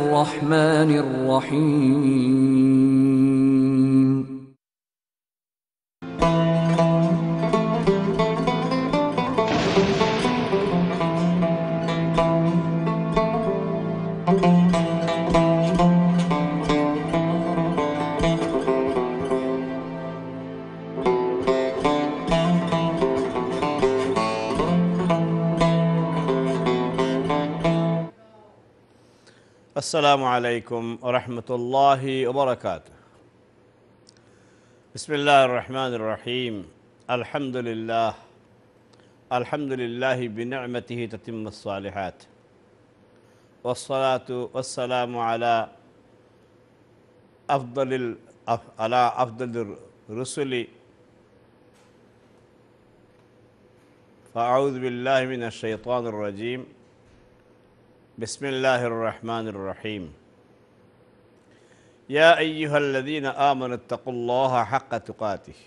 الرحمن الرحيم السلام عليكم ورحمة الله وبركاته بسم الله الرحمن الرحيم الحمد لله الحمد لله بنعمته تتم الصالحات والصلاة والسلام على أفضل على أفضل الرسل فأعوذ بالله من الشيطان الرجيم بسم রহমান রহিম الرحيم يا أيها الذين آمنوا اتقوا الله حق تقاته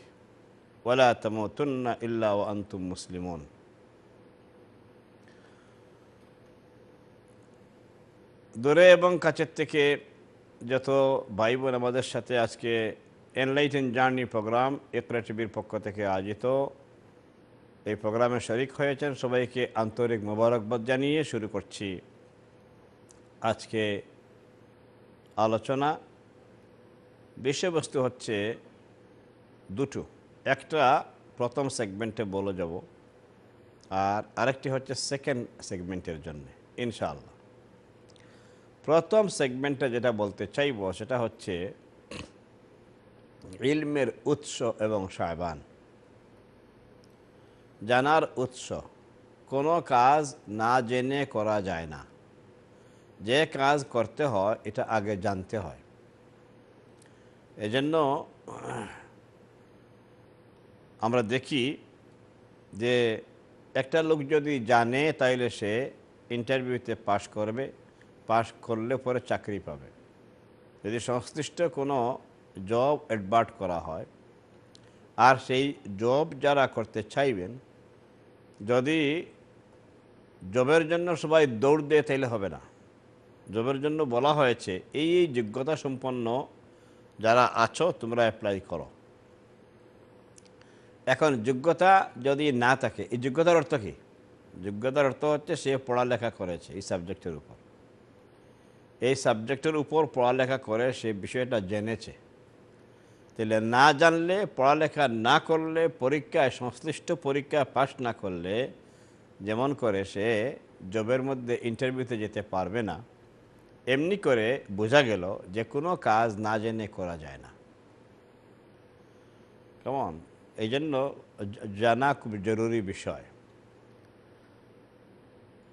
ولا تموتن إلا وأنتم مسلمون দূরে এবং কাছের থেকে যত ভাই বোন আমাদের সাথে আজকে এনলাইটেন জার্নি প্রোগ্রাম একরা টিভির পক্ষ থেকে আয়োজিত এই প্রোগ্রামে শরিক হয়েছেন সবাইকে আন্তরিক মোবারকবাদ জানিয়ে শুরু করছি আজকে আলোচনা বিষয়বস্তু হচ্ছে দুটো একটা প্রথম সেগমেন্টে বলে যাব আর আরেকটি হচ্ছে সেকেন্ড সেগমেন্টের জন্য ইনশাআল্লাহ প্রথম সেগমেন্টে যেটা বলতে চাইব সেটা হচ্ছে ইলমের উৎস এবং সায়বান জানার উৎস কোনো কাজ না জেনে করা যায় না যে কাজ করতে হয় এটা আগে জানতে হয় এজন্য আমরা দেখি যে একটা লোক যদি জানে তাইলে সে ইন্টারভিউতে পাশ করবে পাশ করলে পরে চাকরি পাবে যদি সংশ্লিষ্ট কোনো জব অ্যাডভার্ট করা হয় আর সেই জব যারা করতে চাইবেন যদি জবের জন্য সবাই দৌড় দেয় তাইলে হবে না জবের জন্য বলা হয়েছে এই এই যোগ্যতা সম্পন্ন যারা আছো তোমরা অ্যাপ্লাই করো এখন যোগ্যতা যদি না থাকে এই যোগ্যতার অর্থ কী যোগ্যতার অর্থ হচ্ছে সে পড়ালেখা করেছে এই সাবজেক্টের উপর এই সাবজেক্টের উপর পড়ালেখা করে সে বিষয়টা জেনেছে তাহলে না জানলে পড়ালেখা না করলে পরীক্ষায় সংশ্লিষ্ট পরীক্ষা পাশ না করলে যেমন করে সে জবের মধ্যে ইন্টারভিউতে যেতে পারবে না এমনি করে বোঝা গেল যে কোনো কাজ না জেনে করা যায় না কেমন এই জন্য জানা খুব জরুরি বিষয়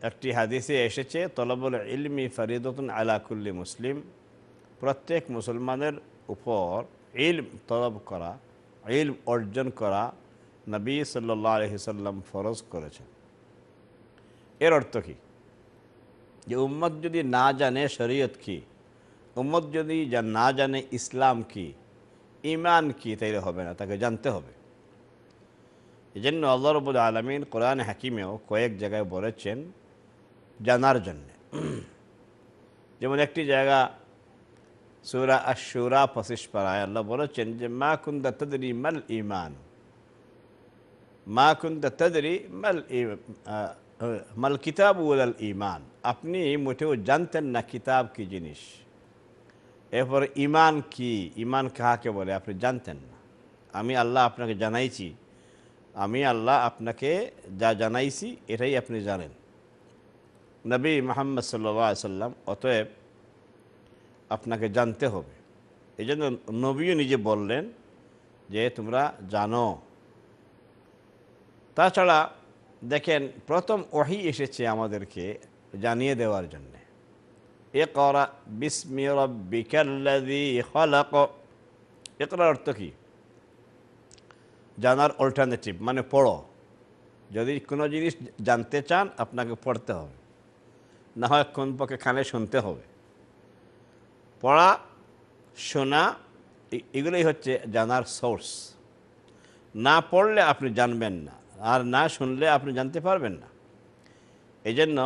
একটি হাদিসে এসেছে তলবুল ইলমি ফরিদতুন আলাকুল্লি মুসলিম প্রত্যেক মুসলমানের উপর ইলম তলব করা ইলম অর্জন করা নবী সাল্লা সাল্লাম ফরজ করেছেন এর অর্থ কী যে উম্মত যদি না জানে শরীয়ত কি উম্মত যদি না জানে ইসলাম কি ইমান কি তাইলে হবে না তাকে জানতে হবে জন্য আল্লাহ রবুল আলমিন কোরআন হাকিমেও কয়েক জায়গায় বলেছেন জানার জন্যে যেমন একটি জায়গা সুরা আশুরা ফসিস পাড়ায় আল্লাহ বলেছেন যে মা কুন্দা তদরি মাল ইমান মা কুন্দা তদরি মাল মাল কিতাব উলাল ইমান আপনি মোটেও জানতেন না কিতাব কি জিনিস এরপর ইমান কি ইমান কাহাকে বলে আপনি জানতেন না আমি আল্লাহ আপনাকে জানাইছি আমি আল্লাহ আপনাকে যা জানাইছি এটাই আপনি জানেন নবী মোহাম্মদ সাল্লা সাল্লাম অতএব আপনাকে জানতে হবে এই জন্য নবীও নিজে বললেন যে তোমরা জানো তাছাড়া দেখেন প্রথম ওহি এসেছে আমাদেরকে জানিয়ে দেওয়ার জন্যে এ করা বিস্মির রব্বিকাল্লাদি অর্থ কী জানার অল্টারনেটিভ মানে পড়ো যদি কোনো জিনিস জানতে চান আপনাকে পড়তে হবে না হয় কোন পক্ষে খানে শুনতে হবে পড়া শোনা এগুলোই হচ্ছে জানার সোর্স না পড়লে আপনি জানবেন না আর না শুনলে আপনি জানতে পারবেন না এই জন্য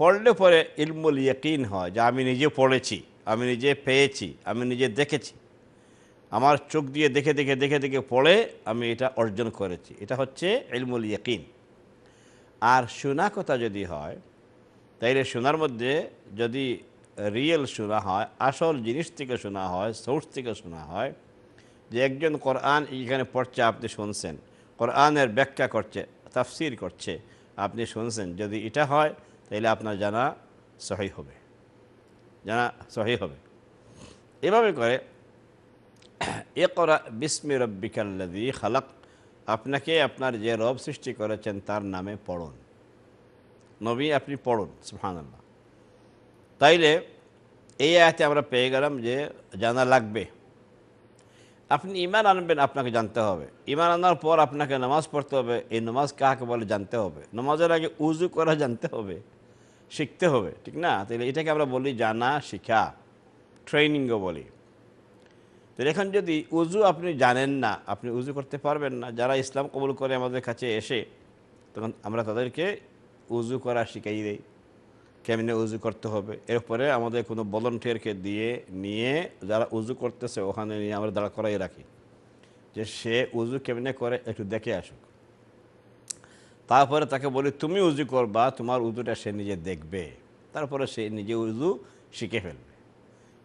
পড়লে পরে ইলমুল ইয়কিন হয় যে আমি নিজে পড়েছি আমি নিজে পেয়েছি আমি নিজে দেখেছি আমার চোখ দিয়ে দেখে দেখে দেখে দেখে পড়ে আমি এটা অর্জন করেছি এটা হচ্ছে ইলমুল ইয়কিন আর শোনা কথা যদি হয় তাইলে শোনার মধ্যে যদি রিয়েল শোনা হয় আসল জিনিস থেকে শোনা হয় সোর্স থেকে শোনা হয় যে একজন কোরআন এখানে পড়ছে আপনি শুনছেন কোরআনের ব্যাখ্যা করছে তাফসির করছে আপনি শুনছেন যদি এটা হয় তাহলে আপনার জানা সহি হবে জানা সহি হবে এভাবে করে এ করা বিস্মি রব্বিকাল্লাদি খালাক আপনাকে আপনার যে রব সৃষ্টি করেছেন তার নামে পড়ুন নবী আপনি পড়ুন সুহানাল্লাহ তাইলে এই আয়াতে আমরা পেয়ে গেলাম যে জানা লাগবে আপনি ইমান আনবেন আপনাকে জানতে হবে ইমান আনার পর আপনাকে নামাজ পড়তে হবে এই নামাজ কাকে বলে জানতে হবে নামাজের আগে উজু করা জানতে হবে শিখতে হবে ঠিক না তাহলে এটাকে আমরা বলি জানা শিখা ট্রেনিংও বলি তাহলে এখন যদি উজু আপনি জানেন না আপনি উজু করতে পারবেন না যারা ইসলাম কবুল করে আমাদের কাছে এসে তখন আমরা তাদেরকে উজু করা শিখাই দেয় কেমনে উজু করতে হবে এরপরে আমাদের কোনো ভলন্টিয়ারকে দিয়ে নিয়ে যারা উজু করতেছে ওখানে নিয়ে আমরা দাঁড়া করাই রাখি যে সে উজু কেমনে করে একটু দেখে আসুক তারপরে তাকে বলি তুমি উজু করবা তোমার উজুটা সে নিজে দেখবে তারপরে সে নিজে উজু শিখে ফেলবে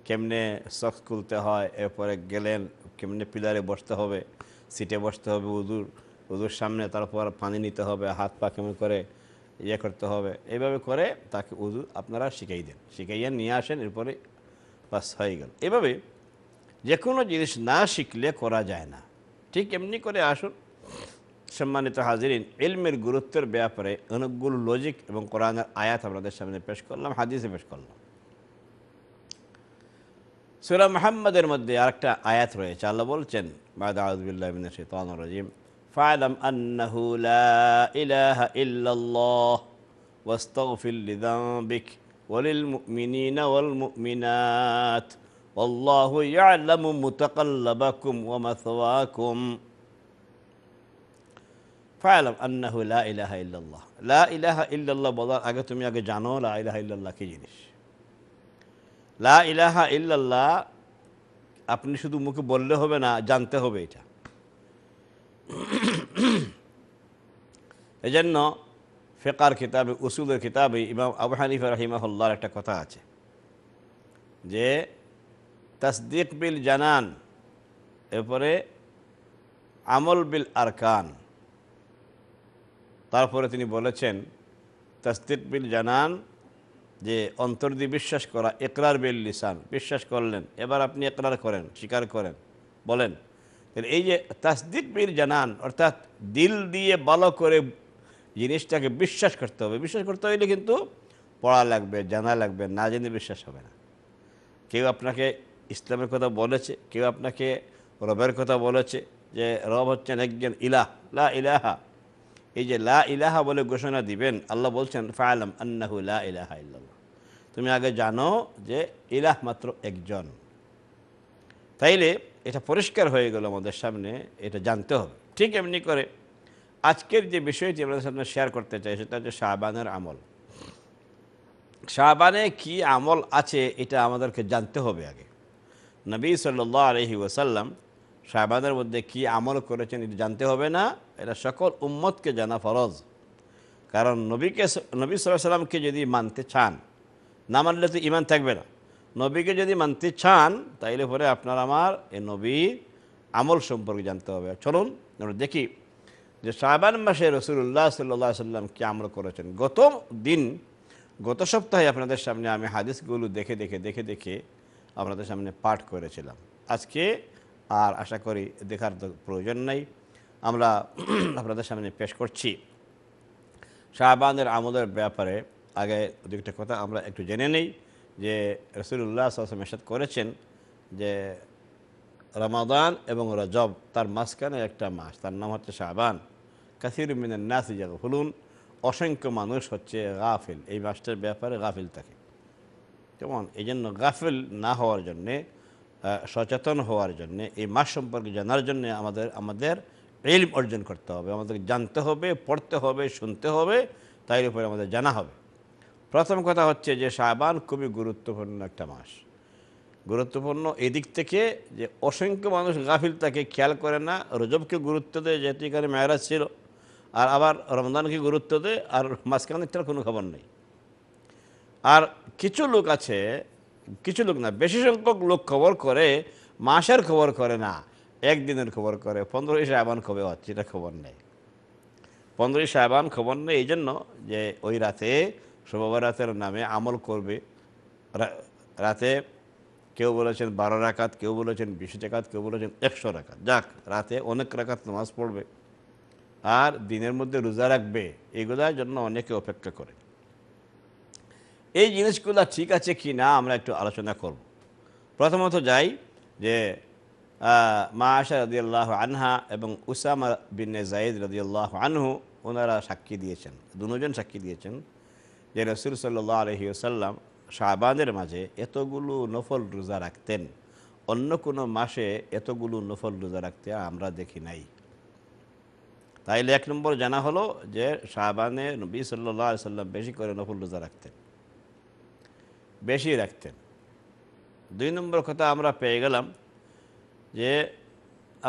কেমনে সক্স খুলতে হয় এরপরে গেলেন কেমনে পিলারে বসতে হবে সিটে বসতে হবে উজুর উজুর সামনে তারপর পানি নিতে হবে হাত পা কেমন করে ইয়ে করতে হবে এইভাবে করে তাকে উজু আপনারা শিখাই দেন শিখাইয়া নিয়ে আসেন এরপরে বাস হয়ে গেল এভাবে যে কোনো জিনিস না শিখলে করা যায় না ঠিক এমনি করে আসুন সম্মানিত হাজিরিন এলমের গুরুত্বের ব্যাপারে অনেকগুলো লজিক এবং কোরআনের আয়াত আপনাদের সামনে পেশ করলাম হাদিসে পেশ করলাম সুরা মাহমদের মধ্যে আরেকটা আয়াত রয়েছে আল্লাহ বলছেন মাদা আজবিল্লাহ রাজিম فاعلم أنه لا إله إلا الله واستغفر لذنبك وللمؤمنين والمؤمنات والله يعلم متقلبكم ومثواكم فاعلم أنه لا إله إلا الله لا إله إلا الله بضار أجتم يا جانو لا إله إلا الله كي جنش لا إله إلا الله আপনি শুধু মুখে বললে হবে না জানতে হবে এটা এজন্য ফেকার খিতাবে উসুলের খিতাবে ইমাম আবু হানিফা রাহিমাহুল্লার একটা কথা আছে যে তসদিক বিল জানান এরপরে আমল বিল আরকান তারপরে তিনি বলেছেন তসদিক বিল জানান যে অন্তর দিয়ে বিশ্বাস করা একরার বিল লিসান বিশ্বাস করলেন এবার আপনি একরার করেন স্বীকার করেন বলেন এই যে তসদিক বিল জানান অর্থাৎ দিল দিয়ে ভালো করে জিনিসটাকে বিশ্বাস করতে হবে বিশ্বাস করতে হইলে কিন্তু পড়া লাগবে জানা লাগবে না জেনে বিশ্বাস হবে না কেউ আপনাকে ইসলামের কথা বলেছে কেউ আপনাকে রবের কথা বলেছে যে রব হচ্ছেন একজন ইলাহ লা ইলাহা এই যে লা ইলাহা বলে ঘোষণা দিবেন আল্লাহ বলছেন ফায়ালাম আন্নাহু লা ইলাহা ইল্লাল্লাহ তুমি আগে জানো যে ইলাহ মাত্র একজন তাইলে এটা পরিষ্কার হয়ে গেল আমাদের সামনে এটা জানতে হবে ঠিক এমনি করে আজকের যে বিষয়টি আপনাদের সামনে শেয়ার করতে চাই সেটা হচ্ছে শাহবানের আমল শাহবানে কি আমল আছে এটা আমাদেরকে জানতে হবে আগে নবী সাল্লাহ আলহি ওসাল্লাম শাহবানের মধ্যে কি আমল করেছেন এটা জানতে হবে না এটা সকল উম্মতকে জানা ফরজ কারণ নবীকে নবী সাল্লাহ সাল্লামকে যদি মানতে চান না মানলে তো ইমান থাকবে না নবীকে যদি মানতে চান তাইলে পরে আপনার আমার এ নবী আমল সম্পর্কে জানতে হবে চলুন আমরা দেখি যে শাহবান মাসে রসুল্লাহ সাল্লাম সাল্লামকে আমরা করেছেন গত দিন গত সপ্তাহে আপনাদের সামনে আমি হাদিসগুলো দেখে দেখে দেখে দেখে আপনাদের সামনে পাঠ করেছিলাম আজকে আর আশা করি দেখার প্রয়োজন নাই আমরা আপনাদের সামনে পেশ করছি শাহবানের আমলের ব্যাপারে আগে দুইটা কথা আমরা একটু জেনে নেই যে রসুল্লাহ সাল্লাম এসাদ করেছেন যে রমাদান এবং রজব তার মাঝখানে একটা মাস তার নাম হচ্ছে শাহবান কাসির মিনের নাসি যাক হলুন অসংখ্য মানুষ হচ্ছে গাফিল এই মাসটার ব্যাপারে গাফিল থাকে কেমন এই জন্য গাফিল না হওয়ার জন্যে সচেতন হওয়ার জন্যে এই মাস সম্পর্কে জানার জন্যে আমাদের আমাদের এলিম অর্জন করতে হবে আমাদেরকে জানতে হবে পড়তে হবে শুনতে হবে তাই উপরে আমাদের জানা হবে প্রথম কথা হচ্ছে যে শাহবান খুবই গুরুত্বপূর্ণ একটা মাস গুরুত্বপূর্ণ এদিক থেকে যে অসংখ্য মানুষ গাফিল তাকে খেয়াল করে না রজবকে গুরুত্ব দেয় যেহেতু এখানে মেয়েরাজ ছিল আর আবার রমজানকে গুরুত্ব দেয় আর মাঝখানেরটার কোনো খবর নেই আর কিছু লোক আছে কিছু লোক না বেশি সংখ্যক লোক খবর করে মাসের খবর করে না একদিনের খবর করে পনেরোই সাহেবান খবর হচ্ছে এটা খবর নেই পনেরোই সাহেবান খবর নেই এই জন্য যে ওই রাতে রাতের নামে আমল করবে রাতে কেউ বলেছেন বারো রাকাত কেউ বলেছেন বিশ রাকাত কেউ বলেছেন একশো রাখাত যাক রাতে অনেক রাকাত নামাজ পড়বে আর দিনের মধ্যে রোজা রাখবে এগুলোর জন্য অনেকে অপেক্ষা করে এই জিনিসগুলো ঠিক আছে কি না আমরা একটু আলোচনা করব প্রথমত যাই যে মা আশা আল্লাহ আনহা এবং উসামা বিনে জাইদ আল্লাহ আনহু ওনারা সাক্ষী দিয়েছেন দুজন সাক্ষী দিয়েছেন যে রসুল সাল্লাহ আলহি আসাল্লাম শাহবানের মাঝে এতগুলো নফল রোজা রাখতেন অন্য কোনো মাসে এতগুলো নফল রোজা রাখতে আমরা দেখি নাই তাইলে এক নম্বর জানা হলো যে শাহবানে নবী সাল্লাহ সাল্লাম বেশি করে নফুল রোজা রাখতেন বেশি রাখতেন দুই নম্বর কথা আমরা পেয়ে গেলাম যে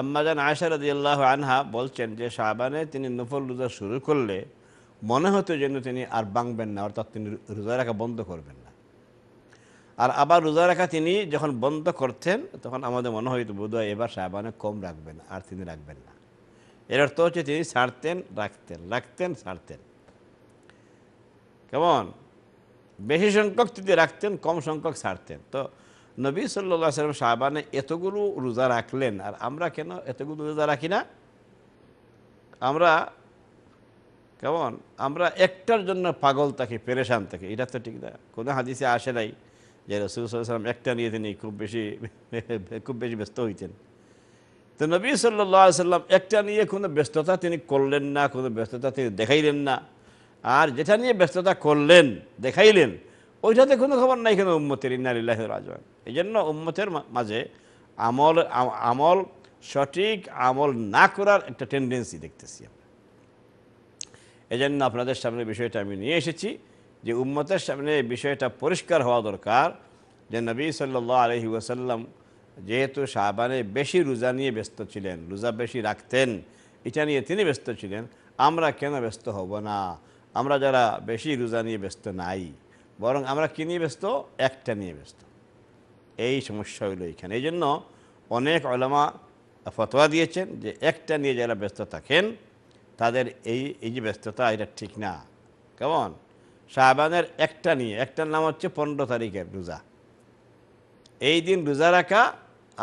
আম্মাজান আয়সা আল্লাহ আনহা বলছেন যে শাহবানে তিনি নফল রোজা শুরু করলে মনে হতো যেন তিনি আর বাংবেন না অর্থাৎ তিনি রোজা রাখা বন্ধ করবেন না আর আবার রোজা রাখা তিনি যখন বন্ধ করতেন তখন আমাদের মনে হইতো বোধহয় এবার শাহবানে কম রাখবেন আর তিনি রাখবেন না এর অর্থ হচ্ছে তিনি ছাড়তেন রাখতেন রাখতেন ছাড়তেন কেমন বেশি সংখ্যক তিনি রাখতেন কম সংখ্যক ছাড়তেন তো নবী সাল্লা সাল্লাম সাহবানে এতগুলো রোজা রাখলেন আর আমরা কেন এতগুলো রোজা রাখি না আমরা কেমন আমরা একটার জন্য পাগল থাকি পেরেশান থাকি এটা তো ঠিক না কোনো হাদিসে আসে নাই যে রসুল সাল্লাম একটা নিয়ে তিনি খুব বেশি খুব বেশি ব্যস্ত হইতেন তো নবী সাল্লা সাল্লাম একটা নিয়ে কোনো ব্যস্ততা তিনি করলেন না কোনো ব্যস্ততা তিনি দেখাইলেন না আর যেটা নিয়ে ব্যস্ততা করলেন দেখাইলেন ওইটাতে কোনো খবর নাই কেন উম্মতের ইন্নালিল্লাহ রাজন এই জন্য উম্মতের মাঝে আমল আমল সঠিক আমল না করার একটা টেন্ডেন্সি দেখতেছি আমরা এই জন্য আপনাদের সামনে বিষয়টা আমি নিয়ে এসেছি যে উম্মতের সামনে বিষয়টা পরিষ্কার হওয়া দরকার যে নবী সাল্লা আলহি ওয়াসাল্লাম যেহেতু শাহবানে বেশি রোজা নিয়ে ব্যস্ত ছিলেন রোজা বেশি রাখতেন এটা নিয়ে তিনি ব্যস্ত ছিলেন আমরা কেন ব্যস্ত হব না আমরা যারা বেশি রোজা নিয়ে ব্যস্ত নাই বরং আমরা কী নিয়ে ব্যস্ত একটা নিয়ে ব্যস্ত এই সমস্যা হইলো এখানে এই জন্য অনেক অলমা ফতোয়া দিয়েছেন যে একটা নিয়ে যারা ব্যস্ত থাকেন তাদের এই এই যে ব্যস্ততা এটা ঠিক না কেমন শাহবানের একটা নিয়ে একটার নাম হচ্ছে পনেরো তারিখের রোজা এই দিন রোজা রাখা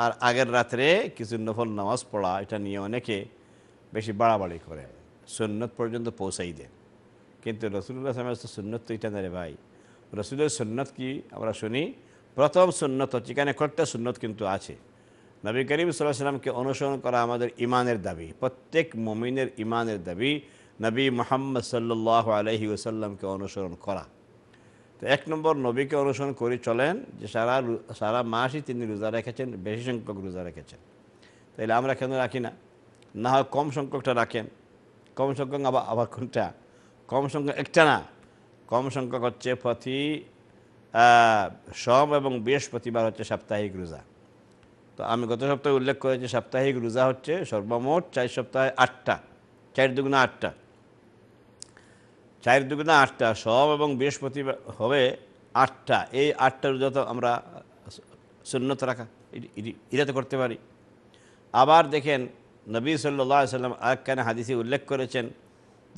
আর আগের রাত্রে কিছু নফল নামাজ পড়া এটা নিয়ে অনেকে বেশি বাড়াবাড়ি করে সুন্নত পর্যন্ত পৌঁছাই দেন কিন্তু রসুল্লাহ সাহেব সুন্নত তো এটা না রে ভাই রসুলের সুন্নত কি আমরা শুনি প্রথম সুন্নত এখানে কয়েকটা সুন্নত কিন্তু আছে নবী করিম সাল্লাহ সাল্লামকে অনুসরণ করা আমাদের ইমানের দাবি প্রত্যেক মমিনের ইমানের দাবি নবী মোহাম্মদ সাল্লাহ আলহি ওসাল্লামকে অনুসরণ করা তো এক নম্বর নবীকে অনুসরণ করে চলেন যে সারা সারা মাসই তিনি রোজা রেখেছেন বেশি সংখ্যক রোজা রেখেছেন তাইলে আমরা কেন রাখি না না হয় কম সংখ্যকটা রাখেন কম সংখ্যক আবার আবার কোনটা কম সংখ্যক একটা না কম সংখ্যক হচ্ছে প্রতি সম এবং বৃহস্পতিবার হচ্ছে সাপ্তাহিক রোজা তো আমি গত সপ্তাহে উল্লেখ করেছি সাপ্তাহিক রোজা হচ্ছে সর্বমোট চার সপ্তাহে আটটা চার দুগুণা আটটা চায়ের দুগুণা আটটা সব এবং বৃহস্পতিবার হবে আটটা এই আটটা যত আমরা সুন্নত রাখা এটা করতে পারি আবার দেখেন নবী সাল্লা সাল্লাম আকানে হাদিসি উল্লেখ করেছেন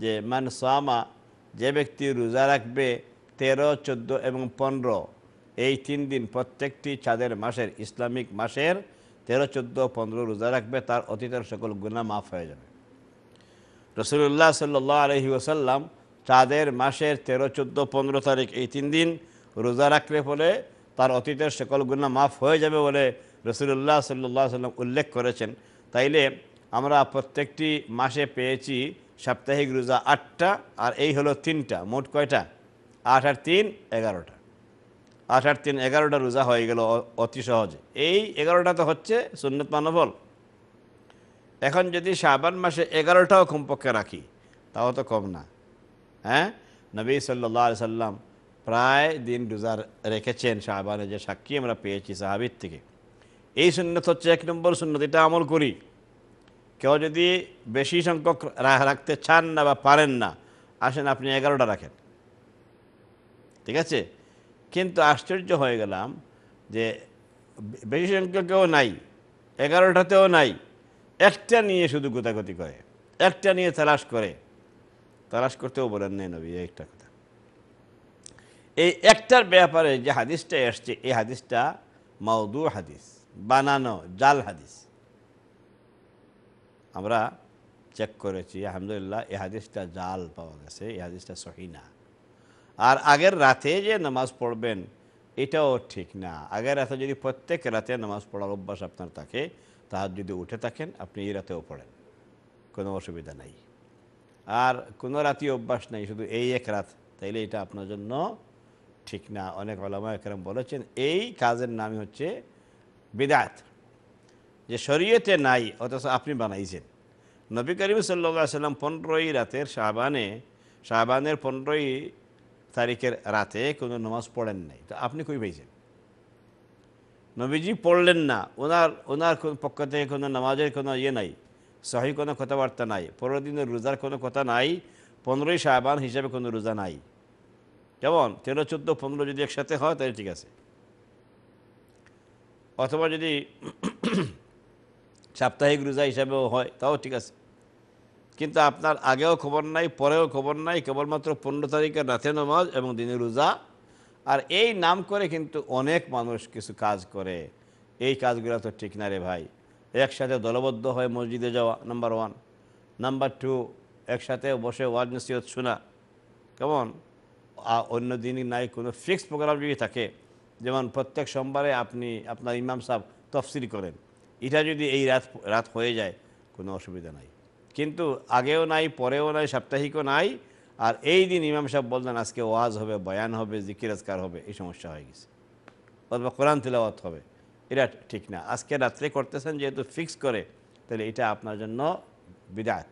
যে মান সামা যে ব্যক্তি রোজা রাখবে তেরো চোদ্দো এবং পনেরো এই তিন দিন প্রত্যেকটি চাঁদের মাসের ইসলামিক মাসের তেরো চোদ্দ পনেরো রোজা রাখবে তার অতীতের সকল গুণা মাফ হয়ে যাবে রসুল্লাহ সাল্লাহ আলহি ওসাল্লাম চাঁদের মাসের তেরো চোদ্দো পনেরো তারিখ এই তিন দিন রোজা রাখলে ফলে তার অতীতের সকল গুণা মাফ হয়ে যাবে বলে রসুল্লাহ সাল্লাহ সাল্লাম উল্লেখ করেছেন তাইলে আমরা প্রত্যেকটি মাসে পেয়েছি সাপ্তাহিক রোজা আটটা আর এই হলো তিনটা মোট কয়টা আট আর তিন এগারোটা আট আর তিন এগারোটা রোজা হয়ে গেল অতি সহজে এই এগারোটা তো হচ্ছে সুন্নত মানবল এখন যদি শাবান মাসে এগারোটাও কমপক্ষে রাখি তাও তো কম না হ্যাঁ নবী সাল্লা সাল্লাম প্রায় দিন রোজা রেখেছেন শাহবানে যে সাক্ষী আমরা পেয়েছি সাহাবির থেকে এই সুন্নত হচ্ছে এক নম্বর সুন্নত এটা আমল করি কেউ যদি বেশি সংখ্যক রাখতে চান না বা পারেন না আসেন আপনি এগারোটা রাখেন ঠিক আছে কিন্তু আশ্চর্য হয়ে গেলাম যে বেশি সংখ্যকেও নাই এগারোটাতেও নাই একটা নিয়ে শুধু গোতাগতি করে একটা নিয়ে তালাশ করে তালাশ করতেও বলেন নেই নবী একটা কথা এই একটার ব্যাপারে যে হাদিসটা এসছে এই হাদিসটা মাউদু হাদিস বানানো জাল হাদিস আমরা চেক করেছি আলহামদুলিল্লাহ এ হাদিসটা জাল পাওয়া গেছে এ হাদিসটা সহি না আর আগের রাতে যে নামাজ পড়বেন এটাও ঠিক না আগের রাতে যদি প্রত্যেক রাতে নামাজ পড়ার অভ্যাস আপনার থাকে তাহার যদি উঠে থাকেন আপনি এই রাতেও পড়েন কোনো অসুবিধা নাই আর কোনো রাতি অভ্যাস নাই শুধু এই এক রাত তাইলে এটা আপনার জন্য ঠিক না অনেক আলামা একরম বলেছেন এই কাজের নামই হচ্ছে বিদায়ত যে শরীয়তে নাই অথচ আপনি বানাইছেন নবী করিম সাল্লা সাল্লাম পনেরোই রাতের শাহবানে শাহবানের পনেরোই তারিখের রাতে কোনো নামাজ পড়েন নাই তো আপনি কই পাইছেন নবীজি পড়লেন না ওনার ওনার পক্ষ থেকে কোনো নামাজের কোনো ইয়ে নাই সহি কোনো কথাবার্তা নাই পনেরো দিনের রোজার কোনো কথা নাই পনেরোই সাবান হিসাবে কোনো রোজা নাই কেমন তেরো চোদ্দো পনেরো যদি একসাথে হয় তাহলে ঠিক আছে অথবা যদি সাপ্তাহিক রোজা হিসাবেও হয় তাও ঠিক আছে কিন্তু আপনার আগেও খবর নাই পরেও খবর নাই কেবলমাত্র পনেরো তারিখের রাতে নামাজ এবং দিনে রোজা আর এই নাম করে কিন্তু অনেক মানুষ কিছু কাজ করে এই কাজগুলো তো ঠিক না রে ভাই একসাথে দলবদ্ধ হয়ে মসজিদে যাওয়া নাম্বার ওয়ান নাম্বার টু একসাথে বসে ওয়াজ নসিহত শোনা কেমন অন্য দিনই নাই কোনো ফিক্সড প্রোগ্রাম যদি থাকে যেমন প্রত্যেক সোমবারে আপনি আপনার ইমাম সাহেব তফসিল করেন এটা যদি এই রাত রাত হয়ে যায় কোনো অসুবিধা নাই কিন্তু আগেও নাই পরেও নাই সাপ্তাহিকও নাই আর এই দিন ইমাম সাহেব বলতেন আজকে ওয়াজ হবে বয়ান হবে জিকিরাজকার হবে এই সমস্যা হয়ে গেছে অথবা কোরআন তিলাওয়াত হবে এটা ঠিক না আজকে রাত্রে করতেছেন যেহেতু ফিক্স করে তাহলে এটা আপনার জন্য বিদাত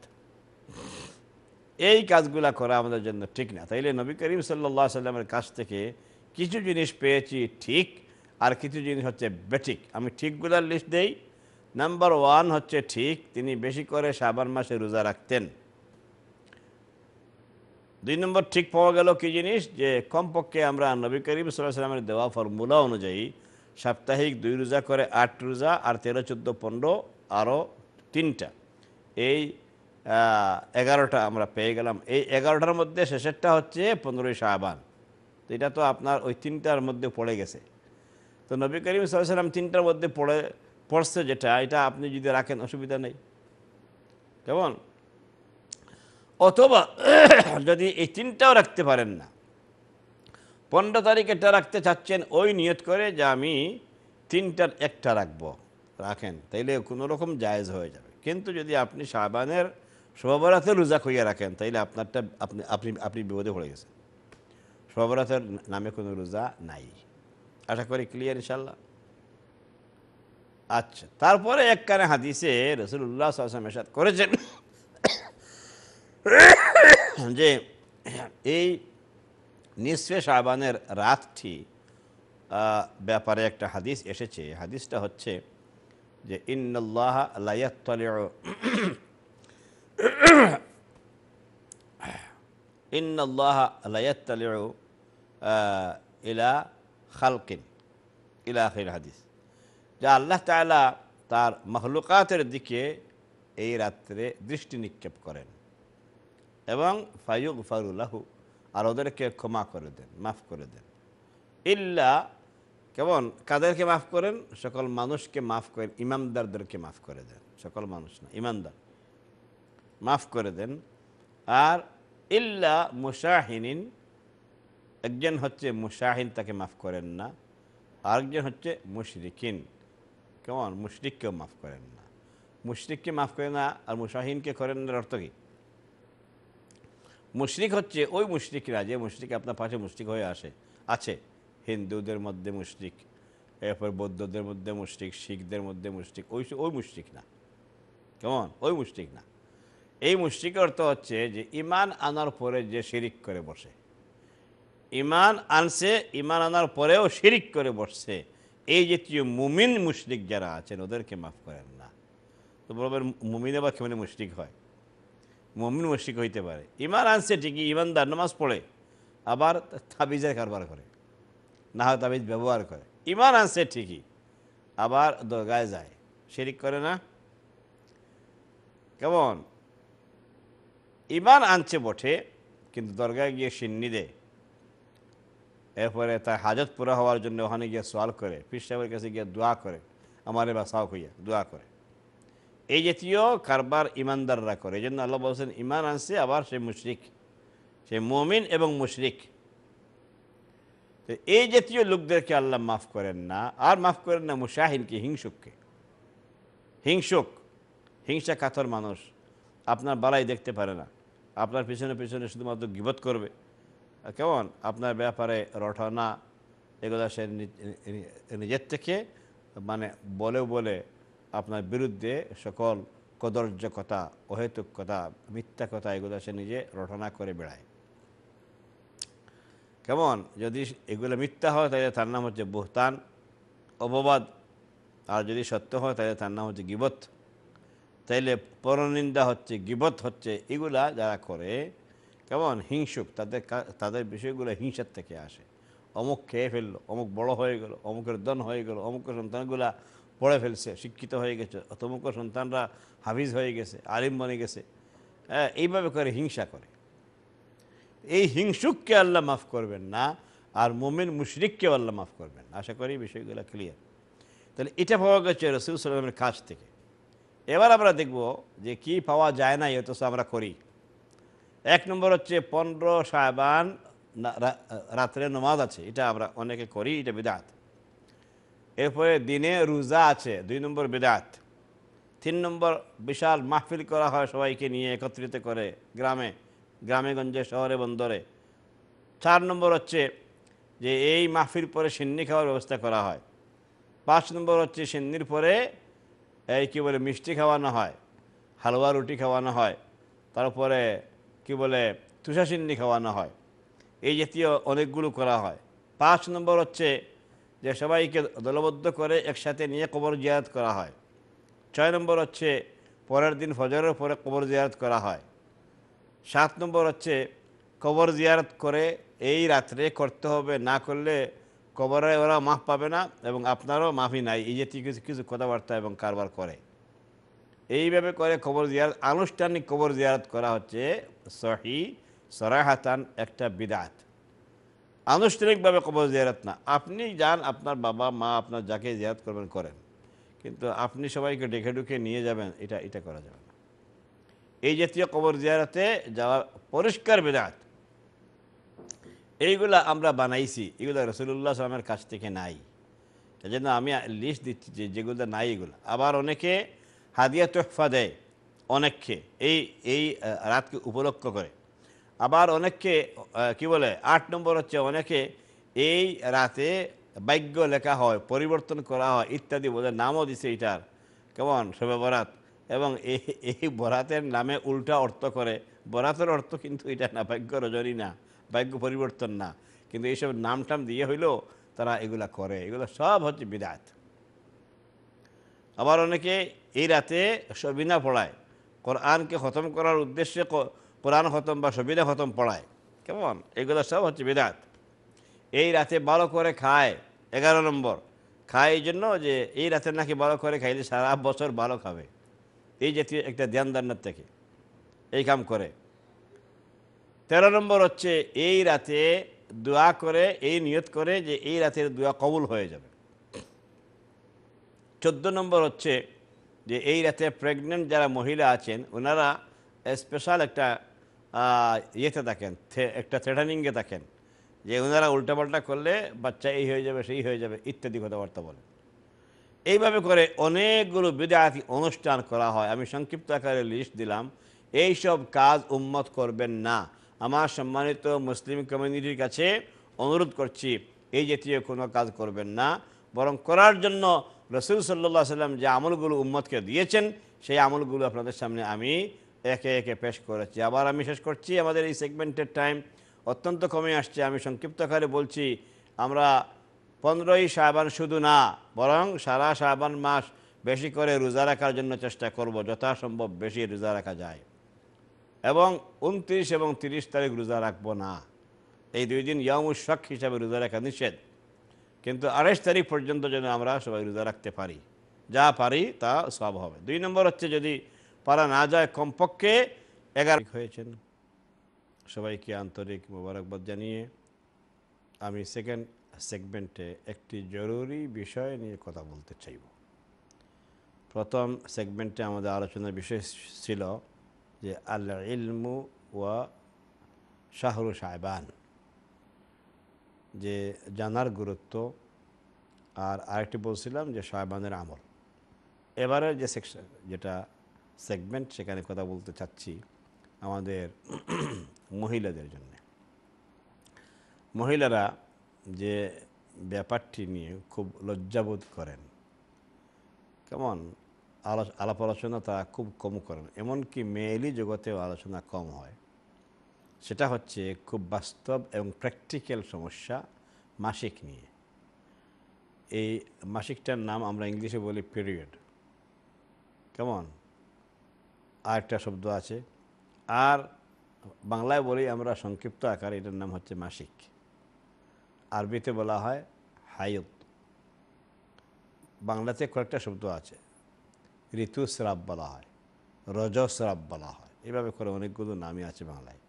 এই কাজগুলা করা আমাদের জন্য ঠিক না তাইলে নবী করিম সাল্লা সাল্লামের কাছ থেকে কিছু জিনিস পেয়েছি ঠিক আর কিছু জিনিস হচ্ছে বেঠিক আমি ঠিকগুলার লিস্ট দেই নাম্বার ওয়ান হচ্ছে ঠিক তিনি বেশি করে সাবান মাসে রোজা রাখতেন দুই নম্বর ঠিক পাওয়া গেল কি জিনিস যে কমপক্ষে আমরা নবী করিম সাল্লাহ সাল্লামের দেওয়া ফর্মুলা অনুযায়ী সাপ্তাহিক দুই রোজা করে আট রোজা আর তেরো চোদ্দো পনেরো আরও তিনটা এই এগারোটা আমরা পেয়ে গেলাম এই এগারোটার মধ্যে শেষেরটা হচ্ছে পনেরোই শাহবান তো এটা তো আপনার ওই তিনটার মধ্যে পড়ে গেছে তো নবী করিম সাল্লাম তিনটার মধ্যে পড়ে পড়ছে যেটা এটা আপনি যদি রাখেন অসুবিধা নেই কেমন অথবা যদি এই তিনটাও রাখতে পারেন না পনেরো তারিখ এটা রাখতে চাচ্ছেন ওই নিয়ত করে যে আমি তিনটার একটা রাখবো রাখেন তাইলে কোনো রকম জায়েজ হয়ে যাবে কিন্তু যদি আপনি শাহবানের শোভাবরাতে রোজা খুঁজে রাখেন তাইলে আপনারটা আপনি আপনি আপনি বিপদে পড়ে গেছেন শোভাবরাতের নামে কোনো রোজা নাই আশা করি ক্লিয়ার ইনশাল্লাহ আচ্ছা তারপরে এক কানে হাদিসে রসুল্লাহ আসলাম এসাদ করেছেন যে এই নিঃশ্বে শাহবানের রাতটি ব্যাপারে একটা হাদিস এসেছে হাদিসটা হচ্ছে যে ইন্নআল্লাহ লাইয়াতলে ইলা খালকিন ইলাহির হাদিস যা আল্লাহ তালা তার মহলুকাতের দিকে এই রাত্রে দৃষ্টি নিক্ষেপ করেন এবং ফায়ুগ ফারুল্লাহু আর ওদেরকে ক্ষমা করে দেন মাফ করে দেন ইল্লা কেমন কাদেরকে মাফ করেন সকল মানুষকে মাফ করেন ইমানদারদেরকে মাফ করে দেন সকল মানুষ না ইমানদার মাফ করে দেন আর ইল্লা মুশাহিনিন একজন হচ্ছে মুশাহিন তাকে মাফ করেন না আরেকজন হচ্ছে মুশরিকিন কেমন মুশরিককেও মাফ করেন না মুশরিককে মাফ করেন না আর মুশাহিনকে করেন না অর্থ কী মুশরিক হচ্ছে ওই মুশরিকরা যে মুশরিক আপনার পাশে মুশরিক হয়ে আসে আছে হিন্দুদের মধ্যে মুশরিক এরপর বৌদ্ধদের মধ্যে মুশরিক শিখদের মধ্যে মুশরিক ওই ওই মুশরিক না কেমন ওই মুশরিক না এই মুশরিক অর্থ হচ্ছে যে ইমান আনার পরে যে শিরিক করে বসে ইমান আনছে ইমান আনার পরেও শিরিক করে বসছে এই জাতীয় মুমিন মুশরিক যারা আছেন ওদেরকে মাফ করেন না তো বলবেন মুমিনে বা কেমন মুশরিক হয় মমিন মশিক হইতে পারে ইমান আনছে ঠিকই ইমানদার নামাজ পড়ে আবার তাবিজের কারবার করে না হয় তাবিজ ব্যবহার করে ইমান আনছে ঠিকই আবার দরগায় যায় শেরিক করে না কেমন ইমান আনছে বটে কিন্তু দরগায় গিয়ে সিন্নি দেয় এরপরে তার হাজত পুরা হওয়ার জন্য ওখানে গিয়ে সোয়াল করে পীর সাহেবের কাছে গিয়ে দোয়া করে এবার বাসাও হইয়া দোয়া করে এই জাতীয় কারবার ইমানদাররা করে এই জন্য আল্লাহ বলছেন ইমান আনছে আবার সে মুশরিক সে মমিন এবং মুশরিক এই জাতীয় লোকদেরকে আল্লাহ মাফ করেন না আর মাফ করেন না মুশাহিনকে হিংসুককে হিংসুক হিংসা কাতর মানুষ আপনার বালাই দেখতে পারে না আপনার পিছনে পিছনে শুধুমাত্র গিবত করবে কেমন আপনার ব্যাপারে রটনা এগুলো সে নিজের থেকে মানে বলেও বলে আপনার বিরুদ্ধে সকল কদর্য কথা অহেতুক কথা মিথ্যা কথা এগুলো সে নিজে রটনা করে বেড়ায় কেমন যদি এগুলো মিথ্যা হয় তাহলে তার নাম হচ্ছে বহতান অববাদ আর যদি সত্য হয় তাহলে তার নাম হচ্ছে গিবত তাইলে পরনিন্দা হচ্ছে গিবত হচ্ছে এগুলা যারা করে কেমন হিংসুক তাদের তাদের বিষয়গুলো হিংসার থেকে আসে অমুক খেয়ে ফেললো অমুক বড় হয়ে গেলো অমুকের দন হয়ে গেলো অমুকের সন্তানগুলা পড়ে ফেলছে শিক্ষিত হয়ে গেছে অতমুখ সন্তানরা হাফিজ হয়ে গেছে আলিম বনে গেছে হ্যাঁ এইভাবে করে হিংসা করে এই হিংসুককে আল্লাহ মাফ করবেন না আর মোমেন মুশরিককেও আল্লাহ মাফ করবেন আশা করি বিষয়গুলো ক্লিয়ার তাহলে এটা পাওয়া গেছে রসিদ সাল্লামের কাছ থেকে এবার আমরা দেখব যে কি পাওয়া যায় না অথচ আমরা করি এক নম্বর হচ্ছে পনেরো সাহেবান রাত্রে নমাজ আছে এটা আমরা অনেকে করি এটা বিদাত এরপরে দিনে রোজা আছে দুই নম্বর বেদাত তিন নম্বর বিশাল মাহফিল করা হয় সবাইকে নিয়ে একত্রিত করে গ্রামে গ্রামে গঞ্জে শহরে বন্দরে চার নম্বর হচ্ছে যে এই মাহফিল পরে সিন্নি খাওয়ার ব্যবস্থা করা হয় পাঁচ নম্বর হচ্ছে সিন্নির পরে এই কী বলে মিষ্টি খাওয়ানো হয় হালুয়া রুটি খাওয়ানো হয় তারপরে কি বলে সিন্নি খাওয়ানো হয় এই জাতীয় অনেকগুলো করা হয় পাঁচ নম্বর হচ্ছে যে সবাইকে দলবদ্ধ করে একসাথে নিয়ে কবর জিয়ারত করা হয় ছয় নম্বর হচ্ছে পরের দিন ফজরের পরে কবর জিয়ারত করা হয় সাত নম্বর হচ্ছে কবর জিয়ারত করে এই রাত্রে করতে হবে না করলে কবরে ওরা মাফ পাবে না এবং আপনারও মাফি নাই এই জাতীয় কিছু কিছু কথাবার্তা এবং কারবার করে এইভাবে করে কবর জিয়ারত আনুষ্ঠানিক কবর জিয়ারত করা হচ্ছে সহি সরাহাতান একটা বিদাত আনুষ্ঠানিকভাবে কবর জিয়ারত না আপনি যান আপনার বাবা মা আপনার যাকে জিয়ারত করবেন করেন কিন্তু আপনি সবাইকে ডেকে ঢুকে নিয়ে যাবেন এটা এটা করা যাবে না এই জাতীয় কবর জিয়ারতে যাওয়া পরিষ্কার বেদাত এইগুলা আমরা বানাইছি এগুলো রসুল্লাহ সালামের কাছ থেকে নাই এই জন্য আমি লিস্ট দিচ্ছি যে যেগুলো নাই এগুলো আবার অনেকে হাদিয়া তোহফা দেয় অনেককে এই এই রাতকে উপলক্ষ করে আবার অনেককে কি বলে আট নম্বর হচ্ছে অনেকে এই রাতে বাক্য লেখা হয় পরিবর্তন করা হয় ইত্যাদি বলে নামও দিছে এটার কেমন শোভে বরাত এবং এই বরাতের নামে উল্টা অর্থ করে বরাতের অর্থ কিন্তু এটা না ভাগ্য রজনী না বাক্য পরিবর্তন না কিন্তু এইসব নাম টাম দিয়ে হইলেও তারা এগুলা করে এগুলো সব হচ্ছে বিরাট আবার অনেকে এই রাতে সবিনা পড়ায় কোরআনকে খতম করার উদ্দেশ্যে কোরআন খতম বা সুবিধা খতম পড়ায় কেমন এগুলো সব হচ্ছে বিরাট এই রাতে বড় করে খায় এগারো নম্বর খায় এই জন্য যে এই রাতে নাকি বড় করে খাইলে সারা বছর ভালো খাবে এই জাতীয় একটা ধ্যান দান্নার থেকে এই কাম করে তেরো নম্বর হচ্ছে এই রাতে দোয়া করে এই নিয়ত করে যে এই রাতের দোয়া কবুল হয়ে যাবে চোদ্দ নম্বর হচ্ছে যে এই রাতে প্রেগনেন্ট যারা মহিলা আছেন ওনারা স্পেশাল একটা ইয়েতে থাকেন একটা থ্রেটানিংয়ে থাকেন যে ওনারা উল্টাপাল্টা করলে বাচ্চা এই হয়ে যাবে সেই হয়ে যাবে ইত্যাদি কথাবার্তা বলেন এইভাবে করে অনেকগুলো বিদায়াতি অনুষ্ঠান করা হয় আমি সংক্ষিপ্ত আকারে লিস্ট দিলাম এই সব কাজ উন্মত করবেন না আমার সম্মানিত মুসলিম কমিউনিটির কাছে অনুরোধ করছি এই জাতীয় কোনো কাজ করবেন না বরং করার জন্য রসুল সাল্লা সাল্লাম যে আমলগুলো উম্মতকে দিয়েছেন সেই আমলগুলো আপনাদের সামনে আমি একে একে পেশ করেছি আবার আমি শেষ করছি আমাদের এই সেগমেন্টের টাইম অত্যন্ত কমে আসছে আমি সংক্ষিপ্তকারে বলছি আমরা পনেরোই শাবান শুধু না বরং সারা সাবান মাস বেশি করে রোজা রাখার জন্য চেষ্টা করব যথাসম্ভব বেশি রোজা রাখা যায় এবং উনত্রিশ এবং তিরিশ তারিখ রোজা রাখব না এই দুই দিন ইয়ামুশক হিসাবে রোজা রাখা নিষেধ কিন্তু আড়াইশ তারিখ পর্যন্ত যেন আমরা সবাই রোজা রাখতে পারি যা পারি তা সব হবে দুই নম্বর হচ্ছে যদি পারা না যায় কমপক্ষে এগারো হয়েছেন সবাইকে আন্তরিক মোবারকবাদ জানিয়ে আমি সেকেন্ড সেগমেন্টে একটি জরুরি বিষয় নিয়ে কথা বলতে চাইব প্রথম সেগমেন্টে আমাদের আলোচনার বিষয় ছিল যে আল ইলমু ওয়া শাহরু সাহেবান যে জানার গুরুত্ব আর আরেকটি বলছিলাম যে সাহেবানের আমল এবারে যে সেকশন যেটা সেগমেন্ট সেখানে কথা বলতে চাচ্ছি আমাদের মহিলাদের জন্য মহিলারা যে ব্যাপারটি নিয়ে খুব লজ্জাবোধ করেন কেমন আলাপ আলোচনা তারা খুব কম করেন এমনকি মেয়েলি জগতেও আলোচনা কম হয় সেটা হচ্ছে খুব বাস্তব এবং প্র্যাকটিক্যাল সমস্যা মাসিক নিয়ে এই মাসিকটার নাম আমরা ইংলিশে বলি পিরিয়ড কেমন আরেকটা শব্দ আছে আর বাংলায় বলি আমরা সংক্ষিপ্ত আকার এটার নাম হচ্ছে মাসিক আরবিতে বলা হয় হায়ত বাংলাতে কয়েকটা শব্দ আছে ঋতুস্রাব বলা হয় রজস্রাব বলা হয় এভাবে করে অনেকগুলো নামই আছে বাংলায়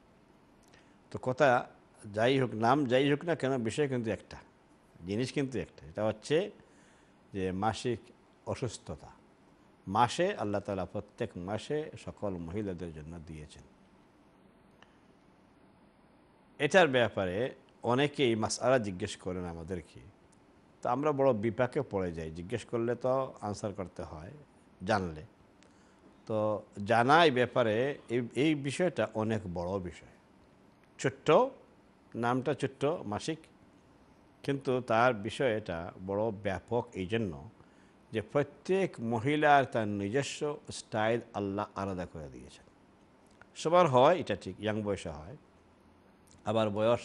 তো কথা যাই হোক নাম যাই হোক না কেন বিষয় কিন্তু একটা জিনিস কিন্তু একটা এটা হচ্ছে যে মাসিক অসুস্থতা মাসে আল্লাহ তালা প্রত্যেক মাসে সকল মহিলাদের জন্য দিয়েছেন এটার ব্যাপারে অনেকে এই মাসারা জিজ্ঞেস করেন আমাদেরকে তো আমরা বড় বিপাকে পড়ে যাই জিজ্ঞেস করলে তো আনসার করতে হয় জানলে তো জানা এই ব্যাপারে এই বিষয়টা অনেক বড় বিষয় ছোট্ট নামটা ছোট্ট মাসিক কিন্তু তার বিষয়টা বড় ব্যাপক এই জন্য যে প্রত্যেক মহিলার তার নিজস্ব স্টাইল আল্লাহ আলাদা করে দিয়েছেন সবার হয় এটা ঠিক ইয়াং বয়সে হয় আবার বয়স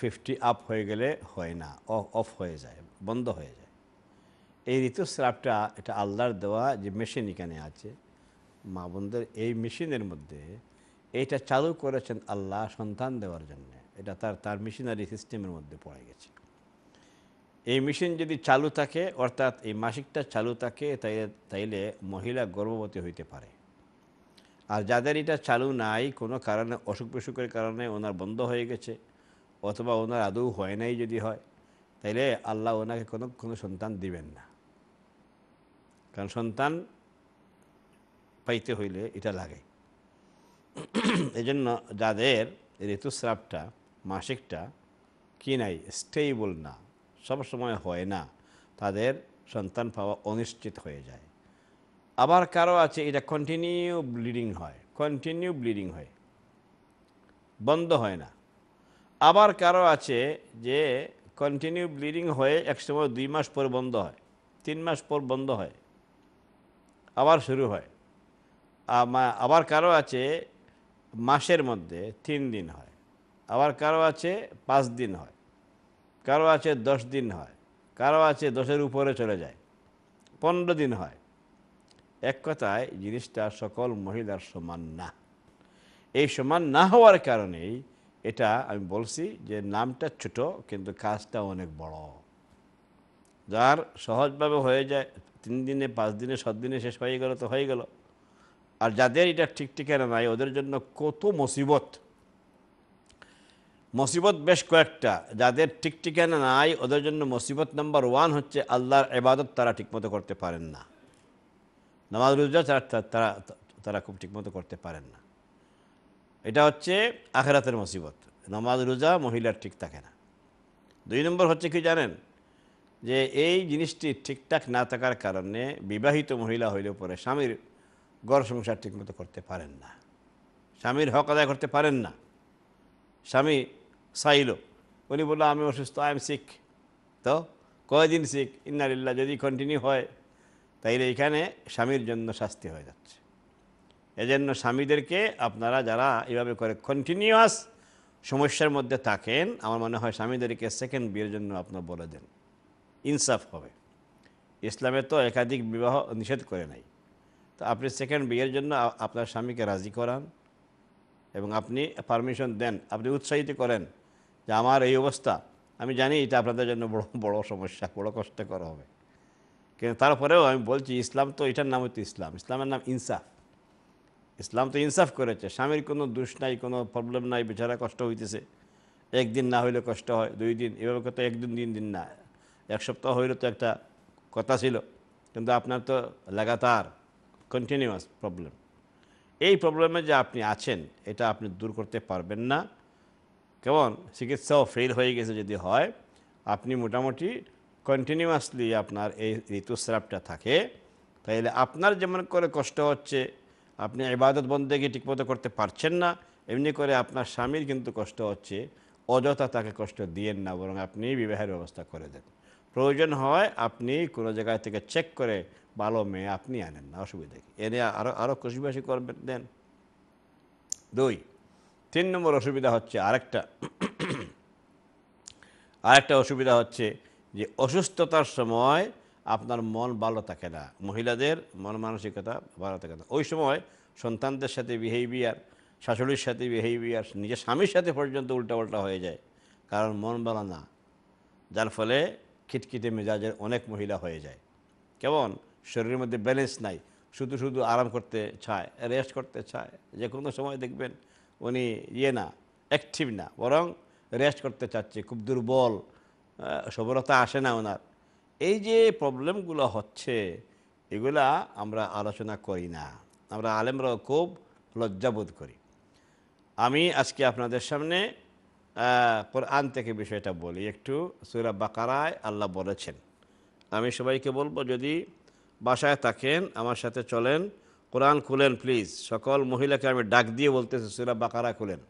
ফিফটি আপ হয়ে গেলে হয় না অফ হয়ে যায় বন্ধ হয়ে যায় এই ঋতুস্রাবটা এটা আল্লাহর দেওয়া যে মেশিন এখানে আছে মা বোনদের এই মেশিনের মধ্যে এইটা চালু করেছেন আল্লাহ সন্তান দেওয়ার জন্যে এটা তার তার মেশিনারি সিস্টেমের মধ্যে পড়ে গেছে এই মেশিন যদি চালু থাকে অর্থাৎ এই মাসিকটা চালু থাকে তাইলে তাইলে মহিলা গর্ভবতী হইতে পারে আর যাদের এটা চালু নাই কোনো কারণে অসুখ বিসুখের কারণে ওনার বন্ধ হয়ে গেছে অথবা ওনার আদৌ হয় নাই যদি হয় তাইলে আল্লাহ ওনাকে কোনো কোনো সন্তান দিবেন না কারণ সন্তান পাইতে হইলে এটা লাগে এই জন্য যাদের ঋতুস্রাবটা মাসিকটা কি নাই স্টেবল না সবসময় হয় না তাদের সন্তান পাওয়া অনিশ্চিত হয়ে যায় আবার কারো আছে এটা কন্টিনিউ ব্লিডিং হয় কন্টিনিউ ব্লিডিং হয় বন্ধ হয় না আবার কারো আছে যে কন্টিনিউ ব্লিডিং হয়ে একসময় দুই মাস পর বন্ধ হয় তিন মাস পর বন্ধ হয় আবার শুরু হয় আবার কারো আছে মাসের মধ্যে তিন দিন হয় আবার কারো আছে পাঁচ দিন হয় কারো আছে দশ দিন হয় কারো আছে দশের উপরে চলে যায় পনেরো দিন হয় এক কথায় জিনিসটা সকল মহিলার সমান না এই সমান না হওয়ার কারণেই এটা আমি বলছি যে নামটা ছোট কিন্তু কাজটা অনেক বড় যার সহজভাবে হয়ে যায় তিন দিনে পাঁচ দিনে সাত দিনে শেষ হয়ে গেল তো হয়ে গেল আর যাদের এটা ঠিক ঠিকানা নাই ওদের জন্য কত মুসিবত মসিবত বেশ কয়েকটা যাদের ঠিক ঠিকানা নাই ওদের জন্য মসিবত নাম্বার ওয়ান হচ্ছে আল্লাহর এবাদত তারা ঠিকমতো করতে পারেন না নামাজ রোজা তারা তারা তারা খুব ঠিকমতো করতে পারেন না এটা হচ্ছে আখেরাতের মসিবত নামাজ রোজা মহিলার ঠিক থাকে না দুই নম্বর হচ্ছে কি জানেন যে এই জিনিসটি ঠিকঠাক না থাকার কারণে বিবাহিত মহিলা হইলে পরে স্বামীর গড় সংসার ঠিকমতো করতে পারেন না স্বামীর হক আদায় করতে পারেন না স্বামী সাইল উনি বললো আমি অসুস্থ আই এম শিখ তো কয়দিন শিখ ইন্নারিল্লা যদি কন্টিনিউ হয় তাইলে এখানে স্বামীর জন্য শাস্তি হয়ে যাচ্ছে এজন্য স্বামীদেরকে আপনারা যারা এভাবে করে কন্টিনিউয়াস সমস্যার মধ্যে থাকেন আমার মনে হয় স্বামীদেরকে সেকেন্ড বিয়ের জন্য আপনার বলে দেন ইনসাফ হবে ইসলামে তো একাধিক বিবাহ নিষেধ করে নাই তো আপনি সেকেন্ড বিয়ের জন্য আপনার স্বামীকে রাজি করান এবং আপনি পারমিশন দেন আপনি উৎসাহিত করেন যে আমার এই অবস্থা আমি জানি এটা আপনাদের জন্য বড় বড় সমস্যা বড় কষ্টকর হবে কিন্তু তারপরেও আমি বলছি ইসলাম তো এটার নাম হচ্ছে ইসলাম ইসলামের নাম ইনসাফ ইসলাম তো ইনসাফ করেছে স্বামীর কোনো দোষ নাই কোনো প্রবলেম নাই বেচারা কষ্ট হইতেছে একদিন না হইলে কষ্ট হয় দুই দিন এভাবে কত একদিন দিন দিন না এক সপ্তাহ হইলে তো একটা কথা ছিল কিন্তু আপনার তো লাগাতার কন্টিনিউয়াস প্রবলেম এই প্রবলেমে যে আপনি আছেন এটা আপনি দূর করতে পারবেন না কেমন চিকিৎসাও ফেল হয়ে গেছে যদি হয় আপনি মোটামুটি কন্টিনিউয়াসলি আপনার এই ঋতুস্রাবটা থাকে তাইলে আপনার যেমন করে কষ্ট হচ্ছে আপনি ইবাদত বন্দেকে ঠিকমতো করতে পারছেন না এমনি করে আপনার স্বামীর কিন্তু কষ্ট হচ্ছে অযথা তাকে কষ্ট দিয়েন না বরং আপনি বিবাহের ব্যবস্থা করে দেন প্রয়োজন হয় আপনি কোনো জায়গায় থেকে চেক করে ভালো মেয়ে আপনি আনেন না অসুবিধা এনে আরও আরও খুশিবাসি করবেন দেন দুই তিন নম্বর অসুবিধা হচ্ছে আরেকটা আরেকটা অসুবিধা হচ্ছে যে অসুস্থতার সময় আপনার মন ভালো থাকে না মহিলাদের মন মানসিকতা ভালো থাকে না ওই সময় সন্তানদের সাথে বিহেভিয়ার শাশুড়ির সাথে বিহেভিয়ার নিজের স্বামীর সাথে পর্যন্ত উল্টাপাল্টা হয়ে যায় কারণ মন ভালো না যার ফলে খিটখিটে মেজাজের অনেক মহিলা হয়ে যায় কেমন শরীরের মধ্যে ব্যালেন্স নাই শুধু শুধু আরাম করতে চায় রেস্ট করতে চায় যে কোনো সময় দেখবেন উনি ইয়ে না অ্যাক্টিভ না বরং রেস্ট করতে চাচ্ছে খুব দুর্বল সবলতা আসে না ওনার এই যে প্রবলেমগুলো হচ্ছে এগুলা আমরা আলোচনা করি না আমরা আলেমরাও খুব লজ্জাবোধ করি আমি আজকে আপনাদের সামনে কোরআন থেকে বিষয়টা বলি একটু সুরা বাকারায় আল্লাহ বলেছেন আমি সবাইকে বলবো যদি বাসায় থাকেন আমার সাথে চলেন কোরআন খুলেন প্লিজ সকল মহিলাকে আমি ডাক দিয়ে বলতেছি সুরা বাকারা খুলেন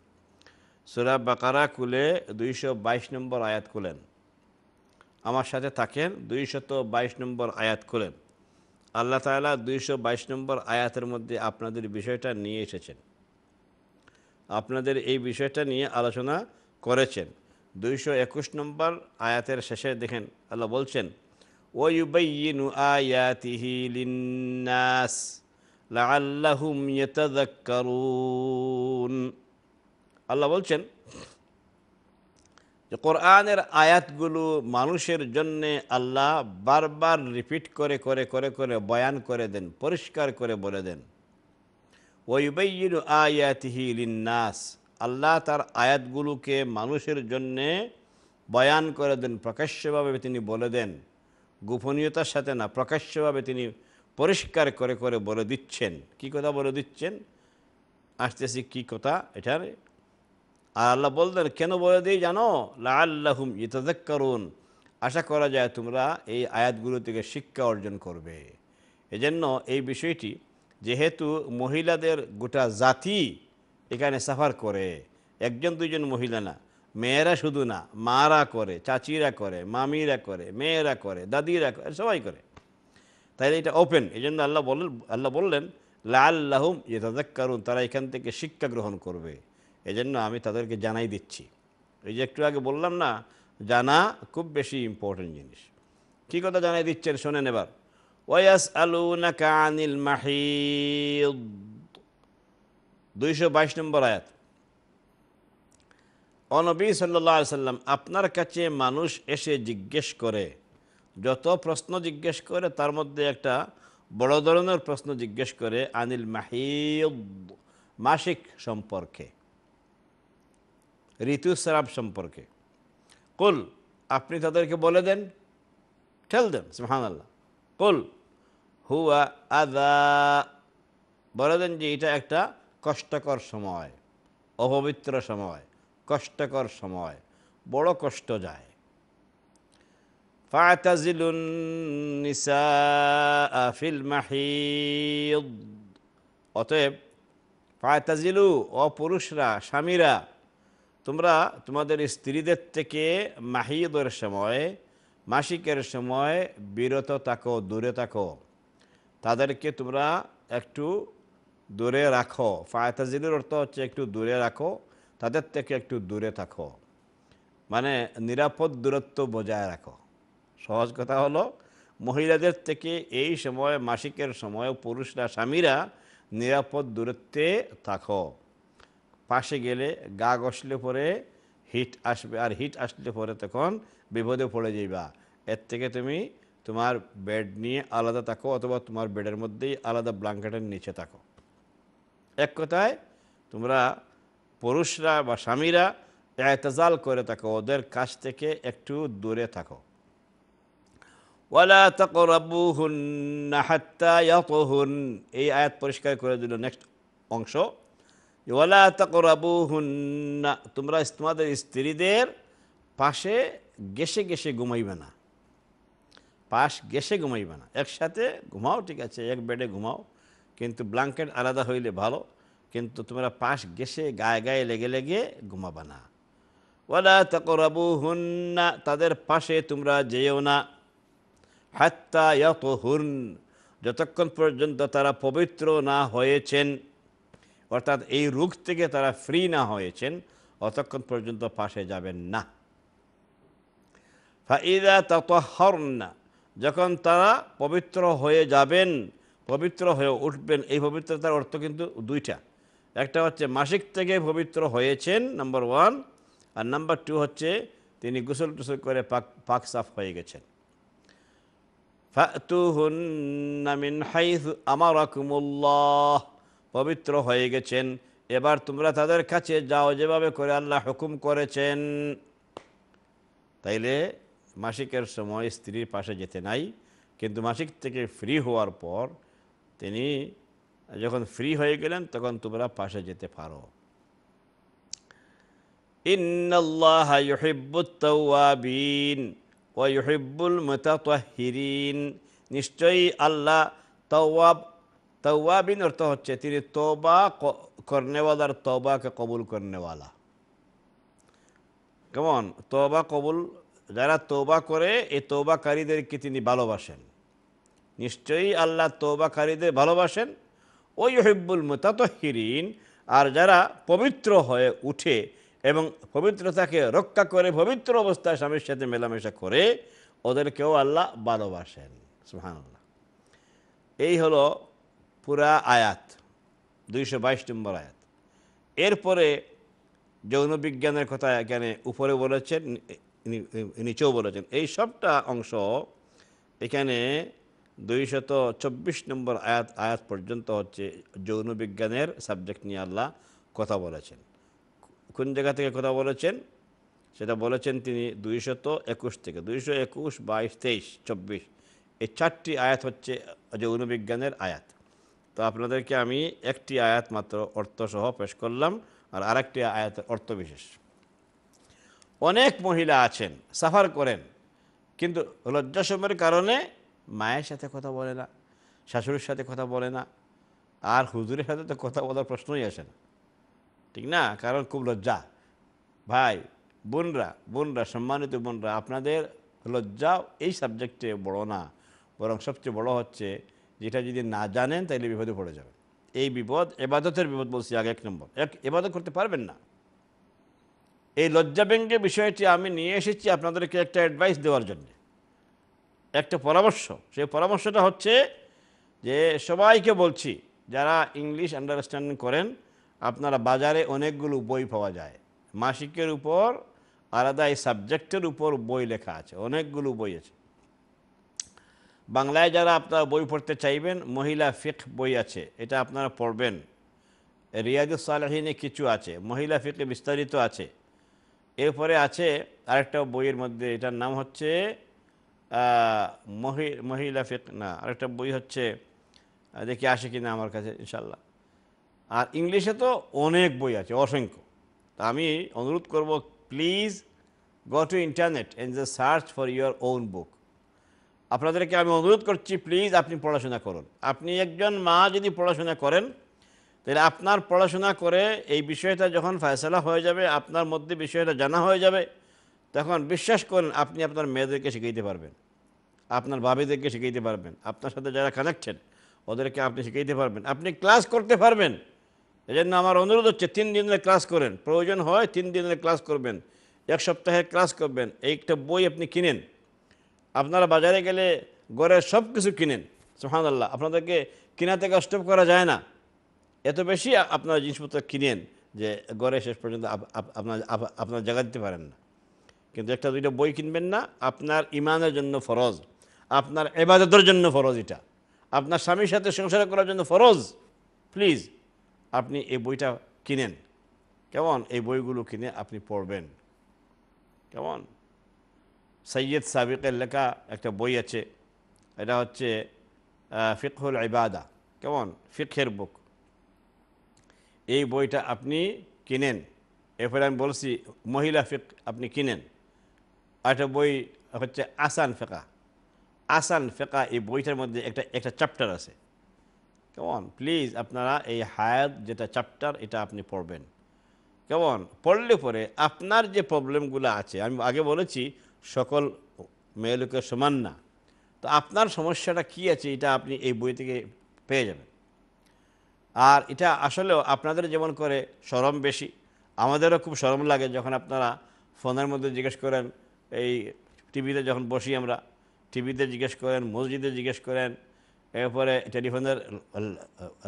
সুরা বাকারা খুলে দুইশো বাইশ নম্বর আয়াত খুলেন আমার সাথে থাকেন দুইশত বাইশ নম্বর আয়াত খুলেন আল্লাহ তালা দুইশো বাইশ নম্বর আয়াতের মধ্যে আপনাদের বিষয়টা নিয়ে এসেছেন আপনাদের এই বিষয়টা নিয়ে আলোচনা করেছেন দুইশো একুশ নম্বর আয়াতের শেষে দেখেন আল্লাহ বলছেন ওয়ুবাইনু আয়াতিহি লিন্নাস আল্লাহ বলছেন যে কোরআনের আয়াতগুলো মানুষের জন্যে আল্লাহ বারবার রিপিট করে করে করে করে বয়ান করে দেন পরিষ্কার করে বলে দেন ওইবাইন আয়াতিহি লিন্নাস আল্লাহ তার আয়াতগুলোকে মানুষের জন্যে বয়ান করে দেন প্রকাশ্যভাবে তিনি বলে দেন গোপনীয়তার সাথে না প্রকাশ্যভাবে তিনি পরিষ্কার করে করে বলে দিচ্ছেন কি কথা বলে দিচ্ছেন আসতেছি কি কথা এটার আর আল্লাহ বলতেন কেন বলে দিই জানো লাল্লাহুম ইতাদেক করুন আশা করা যায় তোমরা এই আয়াতগুলো থেকে শিক্ষা অর্জন করবে এজন্য এই বিষয়টি যেহেতু মহিলাদের গোটা জাতি এখানে সাফার করে একজন দুজন মহিলা না মেয়েরা শুধু না মারা করে চাচিরা করে মামিরা করে মেয়েরা করে দাদিরা করে সবাই করে তাহলে এটা ওপেন এই জন্য আল্লাহ বলেন আল্লাহ বললেন লাল্লাহম তাদের কারণ তারা এখান থেকে শিক্ষা গ্রহণ করবে জন্য আমি তাদেরকে জানাই দিচ্ছি এই যে একটু আগে বললাম না জানা খুব বেশি ইম্পর্টেন্ট জিনিস কী কথা জানাই দিচ্ছেন শোনেন এবার ওয়াস আলু কানিল মাহি দুইশো বাইশ নম্বর আয়াত অনবী সাল্লা সাল্লাম আপনার কাছে মানুষ এসে জিজ্ঞেস করে যত প্রশ্ন জিজ্ঞেস করে তার মধ্যে একটা বড় ধরনের প্রশ্ন জিজ্ঞেস করে আনিল মাহিব মাসিক সম্পর্কে ঋতুস্রাব সম্পর্কে কুল আপনি তাদেরকে বলে দেন ঠেল দেন সুহানাল্লাহ কুল হুয়া আদা বলে দেন যে এটা একটা কষ্টকর সময় অপবিত্র সময় কষ্টকর সময় বড় কষ্ট যায় فاعتزلوا النساء في المحيض অতএব ফায়তাজিলু অপুরুষরা স্বামীরা তোমরা তোমাদের স্ত্রীদের থেকে মাহিদের সময় মাসিকের সময় বিরত থাকো দূরে থাকো তাদেরকে তোমরা একটু দূরে রাখো ফায়তাজিলুর অর্থ হচ্ছে একটু দূরে রাখো তাদের থেকে একটু দূরে থাকো মানে নিরাপদ দূরত্ব বজায় রাখো সহজ কথা হলো মহিলাদের থেকে এই সময় মাসিকের সময় পুরুষরা স্বামীরা নিরাপদ দূরত্বে থাকো পাশে গেলে গা ঘষলে পরে হিট আসবে আর হিট আসলে পরে তখন বিপদে পড়ে যাইবা এর থেকে তুমি তোমার বেড নিয়ে আলাদা থাকো অথবা তোমার বেডের মধ্যেই আলাদা ব্লাঙ্কেটের নিচে থাকো এক কথায় তোমরা পুরুষরা বা স্বামীরা এতজাল করে থাকো ওদের কাছ থেকে একটু দূরে থাকো ওয়ালা তাকরাবুহুন হাত্তা ইয়াতহুন এই আয়াত পরিষ্কার করে দিল নেক্সট অংশ ওয়ালা তাকরাবুহুন তোমরা তোমাদের স্ত্রীদের পাশে গেসে গেসে ঘুমাইবে না পাশ গেসে ঘুমাইবে না একসাথে ঘুমাও ঠিক আছে এক বেডে ঘুমাও কিন্তু ব্ল্যাঙ্কেট আলাদা হইলে ভালো কিন্তু তোমরা পাশ গেসে গায়ে গায়ে লেগে লেগে ঘুমাবে না ওয়ালা তাকরাবুহুন তাদের পাশে তোমরা যেও না হাত্তা হুন যতক্ষণ পর্যন্ত তারা পবিত্র না হয়েছেন অর্থাৎ এই রোগ থেকে তারা ফ্রি না হয়েছেন অতক্ষণ পর্যন্ত পাশে যাবেন না ফাইদা না যখন তারা পবিত্র হয়ে যাবেন পবিত্র হয়ে উঠবেন এই পবিত্রতার অর্থ কিন্তু দুইটা একটা হচ্ছে মাসিক থেকে পবিত্র হয়েছেন নাম্বার ওয়ান আর নাম্বার টু হচ্ছে তিনি গোসল টুসল করে পাক পাক সাফ হয়ে গেছেন পবিত্র হয়ে গেছেন এবার তোমরা তাদের কাছে যাও যেভাবে করে আল্লাহ হুকুম করেছেন তাইলে মাসিকের সময় স্ত্রীর পাশে যেতে নাই কিন্তু মাসিক থেকে ফ্রি হওয়ার পর তিনি যখন ফ্রি হয়ে গেলেন তখন তোমরা পাশে যেতে পারো ইন্নআল্লাহ ইহিবুত্তাবিন ওয়াইহিবুল মতাতহিরিন নিশ্চয়ই আল্লাহ তওয়াব তওয়াবিন অর্থ হচ্ছে তিনি তওবা করনেওয়ালার তবাকে কবুল করনেওয়ালা কেমন তওবা কবুল যারা তওবা করে এই তওবাকারীদেরকে তিনি ভালোবাসেন নিশ্চয়ই আল্লাহ তৌবাকারীদের ভালোবাসেন ওই হেব্বুল মতাতহিরিন আর যারা পবিত্র হয়ে উঠে এবং পবিত্রতাকে রক্ষা করে পবিত্র অবস্থায় স্বামীর সাথে মেলামেশা করে ওদেরকেও আল্লাহ ভালোবাসেন সুহানুল্লাহ এই হলো পুরা আয়াত দুইশো বাইশ নম্বর আয়াত এরপরে যৌনবিজ্ঞানের কথা এখানে উপরে বলেছেন নিচেও বলেছেন এই সবটা অংশ এখানে দুইশত চব্বিশ নম্বর আয়াত আয়াত পর্যন্ত হচ্ছে যৌনবিজ্ঞানের সাবজেক্ট নিয়ে আল্লাহ কথা বলেছেন কোন জায়গা থেকে কথা বলেছেন সেটা বলেছেন তিনি দুইশত একুশ থেকে দুইশো একুশ বাইশ তেইশ চব্বিশ এই চারটি আয়াত হচ্ছে যে অনুবিজ্ঞানের আয়াত তো আপনাদেরকে আমি একটি আয়াত মাত্র অর্থসহ পেশ করলাম আর আরেকটি আয়াতের অর্থ বিশেষ অনেক মহিলা আছেন সাফার করেন কিন্তু লজ্জাসমের কারণে মায়ের সাথে কথা বলে না শাশুড়ির সাথে কথা বলে না আর হুজুরের সাথে তো কথা বলার প্রশ্নই আসে না ঠিক না কারণ খুব লজ্জা ভাই বোনরা বোনরা সম্মানিত বোনরা আপনাদের লজ্জা এই সাবজেক্টে বড় না বরং সবচেয়ে বড় হচ্ছে যেটা যদি না জানেন তাহলে বিপদে পড়ে যাবে এই বিপদ এবাদতের বিপদ বলছি আগে এক নম্বর এক এবাদত করতে পারবেন না এই লজ্জা ব্যঙ্গের বিষয়টি আমি নিয়ে এসেছি আপনাদেরকে একটা অ্যাডভাইস দেওয়ার জন্য একটা পরামর্শ সেই পরামর্শটা হচ্ছে যে সবাইকে বলছি যারা ইংলিশ আন্ডারস্ট্যান্ডিং করেন আপনারা বাজারে অনেকগুলো বই পাওয়া যায় মাসিকের উপর আলাদা এই সাবজেক্টের উপর বই লেখা আছে অনেকগুলো বই আছে বাংলায় যারা আপনারা বই পড়তে চাইবেন মহিলা ফিক বই আছে এটা আপনারা পড়বেন রিয়াজুস সালাহিনে কিছু আছে মহিলা ফিকে বিস্তারিত আছে এরপরে আছে আরেকটা বইয়ের মধ্যে এটার নাম হচ্ছে মহিলা ফিক না আরেকটা বই হচ্ছে দেখি আসে কিনা আমার কাছে ইনশাল্লাহ আর ইংলিশে তো অনেক বই আছে অসংখ্য আমি অনুরোধ করব please go to internet and the search for your own book আপনাদেরকে আমি অনুরোধ করছি প্লিজ আপনি পড়াশোনা করুন আপনি একজন মা যদি পড়াশোনা করেন তাহলে আপনার পড়াশোনা করে এই বিষয়টা যখন ফয়সলা হয়ে যাবে আপনার মধ্যে বিষয়টা জানা হয়ে যাবে তখন বিশ্বাস করেন আপনি আপনার মেয়েদেরকে শিখাইতে পারবেন আপনার ভাবিদেরকে শিখাইতে পারবেন আপনার সাথে যারা কানেকশন ওদেরকে আপনি শিখাইতে পারবেন আপনি ক্লাস করতে পারবেন এজন্য আমার অনুরোধ হচ্ছে তিন দিনের ক্লাস করেন প্রয়োজন হয় তিন দিনের ক্লাস করবেন এক সপ্তাহে ক্লাস করবেন একটা বই আপনি কিনেন আপনারা বাজারে গেলে ঘরের সব কিছু কিনেন সোহানাল্লাহ আপনাদেরকে কিনা থেকে করা যায় না এত বেশি আপনারা জিনিসপত্র কিনেন যে গড়ে শেষ পর্যন্ত আপনার আপনার জায়গা দিতে পারেন না কিন্তু একটা দুইটা বই কিনবেন না আপনার ইমানের জন্য ফরজ আপনার এবাদতের জন্য ফরজ এটা আপনার স্বামীর সাথে সংসার করার জন্য ফরজ প্লিজ আপনি এই বইটা কিনেন কেমন এই বইগুলো কিনে আপনি পড়বেন কেমন সৈয়দ সাবিকের লেখা একটা বই আছে এটা হচ্ছে ফিকহুল ইবাদা কেমন ফিকের বুক এই বইটা আপনি কিনেন এরপরে আমি বলছি মহিলা ফিক আপনি কিনেন একটা বই হচ্ছে আসান ফেকা আসান ফেকা এই বইটার মধ্যে একটা একটা চ্যাপ্টার আছে কেমন প্লিজ আপনারা এই হায়াত যেটা চ্যাপ্টার এটা আপনি পড়বেন কেমন পড়লে পরে আপনার যে প্রবলেমগুলো আছে আমি আগে বলেছি সকল মেয়ে লোকের সমান না তো আপনার সমস্যাটা কি আছে এটা আপনি এই বই থেকে পেয়ে যাবেন আর এটা আসলেও আপনাদের যেমন করে সরম বেশি আমাদেরও খুব সরম লাগে যখন আপনারা ফোনের মধ্যে জিজ্ঞেস করেন এই টিভিতে যখন বসি আমরা টিভিতে জিজ্ঞেস করেন মসজিদে জিজ্ঞেস করেন এরপরে টেলিফোনের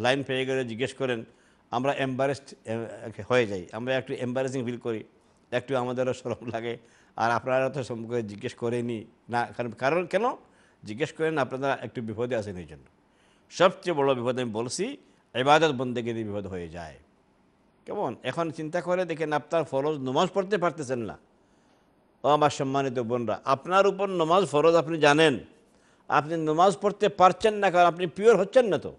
লাইন পেয়ে গেলে জিজ্ঞেস করেন আমরা এম্বারেসড হয়ে যাই আমরা একটু এম্বারেসিং ফিল করি একটু আমাদেরও সরম লাগে আর আপনারা তো সম্পর্কে জিজ্ঞেস করেনি না কারণ কারণ কেন জিজ্ঞেস করেন আপনারা একটু বিপদে আসেন এই জন্য সবচেয়ে বড় বিপদ আমি বলছি এবাদত বন্দে গিয়ে বিপদ হয়ে যায় কেমন এখন চিন্তা করে দেখেন আপনার ফরজ নমাজ পড়তে পারতেছেন না ও আমার সম্মানিত বোনরা আপনার উপর নমাজ ফরজ আপনি জানেন আপনি নামাজ পড়তে পারছেন না কারণ আপনি পিওর হচ্ছেন না তো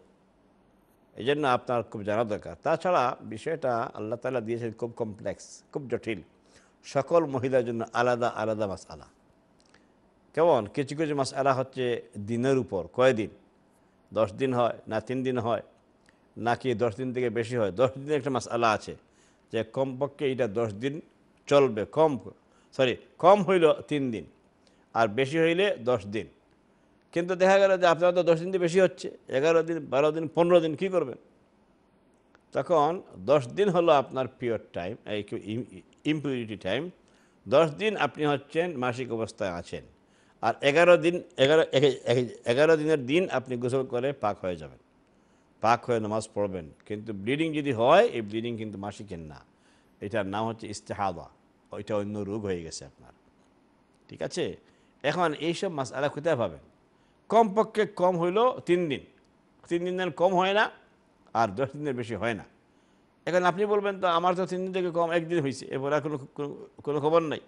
এই জন্য আপনার খুব জানা দরকার তাছাড়া বিষয়টা আল্লাহ তালা দিয়েছেন খুব কমপ্লেক্স খুব জটিল সকল মহিলার জন্য আলাদা আলাদা মাস আলা কেমন কিছু কিছু মাস আলা হচ্ছে দিনের উপর কয়দিন দশ দিন হয় না তিন দিন হয় নাকি দশ দিন থেকে বেশি হয় দশ দিন একটা মাস আলা আছে যে কমপক্ষে এটা দশ দিন চলবে কম সরি কম হইল তিন দিন আর বেশি হইলে দশ দিন কিন্তু দেখা গেল যে আপনার তো দশ দিন বেশি হচ্ছে এগারো দিন বারো দিন পনেরো দিন কী করবেন তখন দশ দিন হলো আপনার পিওর টাইম এই ইম্পিউরিটি টাইম দশ দিন আপনি হচ্ছেন মাসিক অবস্থায় আছেন আর এগারো দিন এগারো এগারো দিনের দিন আপনি গোসল করে পাক হয়ে যাবেন পাক হয়ে নামাজ পড়বেন কিন্তু ব্লিডিং যদি হয় এই ব্লিডিং কিন্তু মাসিকের না এটার নাম হচ্ছে ইস্তেহাদা ওইটা অন্য রোগ হয়ে গেছে আপনার ঠিক আছে এখন এইসব মাস আলা কোথায় পাবেন কমপক্ষে কম হইল তিন দিন তিন দিন দিন কম হয় না আর দশ দিনের বেশি হয় না এখন আপনি বলবেন তো আমার তো তিন দিন থেকে কম একদিন হয়েছে এরপর আর কোনো কোনো খবর নাই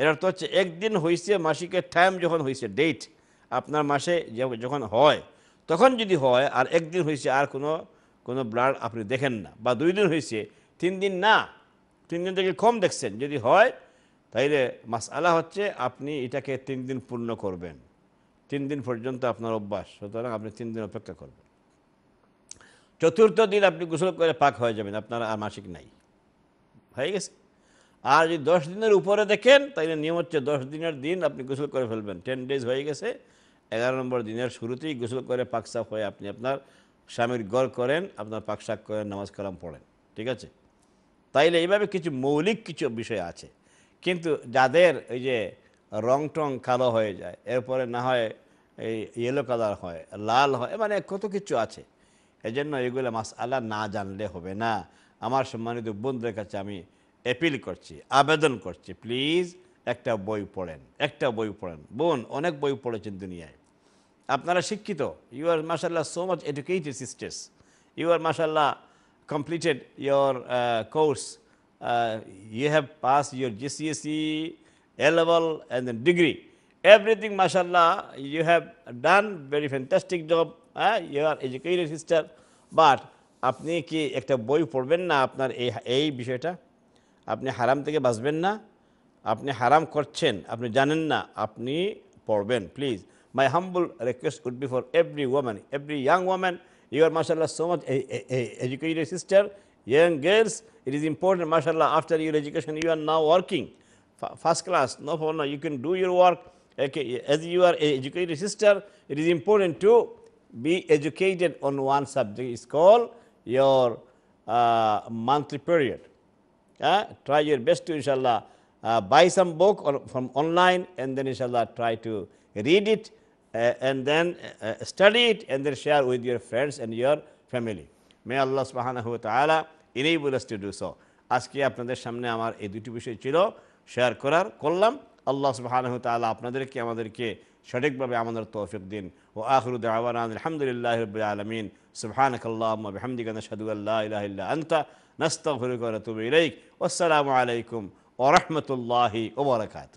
এর অর্থ হচ্ছে একদিন হয়েছে মাসিকের টাইম যখন হয়েছে ডেট আপনার মাসে যখন হয় তখন যদি হয় আর একদিন হয়েছে আর কোনো কোনো ব্লাড আপনি দেখেন না বা দুই দিন হয়েছে তিন দিন না তিন দিন থেকে কম দেখছেন যদি হয় তাইলে মাস আলা হচ্ছে আপনি এটাকে তিন দিন পূর্ণ করবেন তিন দিন পর্যন্ত আপনার অভ্যাস সুতরাং আপনি তিন দিন অপেক্ষা করবেন চতুর্থ দিন আপনি গোসল করে পাক হয়ে যাবেন আপনার আর মাসিক নাই হয়ে গেছে আর যদি দশ দিনের উপরে দেখেন তাহলে নিয়ম হচ্ছে দশ দিনের দিন আপনি গোসল করে ফেলবেন টেন ডেজ হয়ে গেছে এগারো নম্বর দিনের শুরুতেই গোসল করে পাক সাফ হয়ে আপনি আপনার স্বামীর গড় করেন আপনার পাক সাক করেন নামাজ কালাম পড়েন ঠিক আছে তাইলে এইভাবে কিছু মৌলিক কিছু বিষয় আছে কিন্তু যাদের ওই যে রং টং কালো হয়ে যায় এরপরে না হয় এই ইয়েলো কালার হয় লাল হয় মানে কত কিছু আছে এজন্য এগুলো মাস আল্লাহ না জানলে হবে না আমার সম্মানিত বন্ধুদের কাছে আমি অ্যাপিল করছি আবেদন করছি প্লিজ একটা বই পড়েন একটা বই পড়েন বোন অনেক বই পড়েছেন দুনিয়ায় আপনারা শিক্ষিত ইউ আর মাসাল্লাহ so much educated sisters you are মাসাল্লাহ completed your course you have pass your GCSE A level and then degree. Everything, mashallah, you have done very fantastic job. Eh? You are educated sister. But আপনি কি একটা বই পড়বেন না আপনার এই এই বিষয়টা আপনি হারাম থেকে বাঁচবেন না আপনি হারাম করছেন আপনি জানেন না আপনি পড়বেন please my humble request would be for every woman every young woman you are মার্শাল্লাহ so much educated sister young girls it is important মার্শাল্লাহ after your education you are now working first class. No problem. you can do your work. Okay, as you are an educated sister, it is important to be educated on one subject. It's called your uh, monthly period. Uh, try your best to, inshallah, uh, buy some book or from online and then, inshallah, try to read it uh, and then uh, study it and then share with your friends and your family. May Allah subhanahu wa ta'ala enable us to do so. আজকে আপনাদের সামনে আমার এই দুটি বিষয় chilo. Share করার করলাম আল্লাহ সুবাহানহ তালা আপনাদেরকে আমাদেরকে সঠিকভাবে আমাদের তৌফিক দিন ও আখরুদ আওয়ান আলহামদুলিল্লাহ রবিল আলমিন সুবাহানকাল্লাহমদিকান সাদুল্লাহ ইহিল্লা আন্তা নস্তফরুক রতুব ইলাইক আসসালামু আলাইকুম ওরহমতুল্লাহি ওবরাকাত